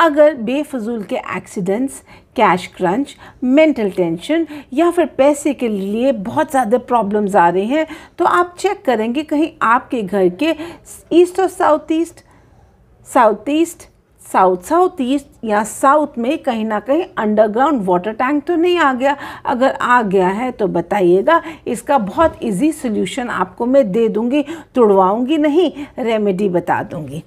अगर बेफजूल के accidents cash crunch mental tension या फिर पैसे के लिए बहुत ज़्यादा प्रॉब्लम्स आ रही हैं तो आप चेक करेंगे कहीं आपके घर के ईस्ट और south east south east south south east या साउथ में कहीं ना कहीं अंडरग्राउंड वाटर टैंक तो नहीं आ गया अगर आ गया है तो बताइएगा इसका बहुत इजी सोल्यूशन आपको मैं दे दूँगी तोड़वाऊंगी नहीं रेमेडी बता दूँगी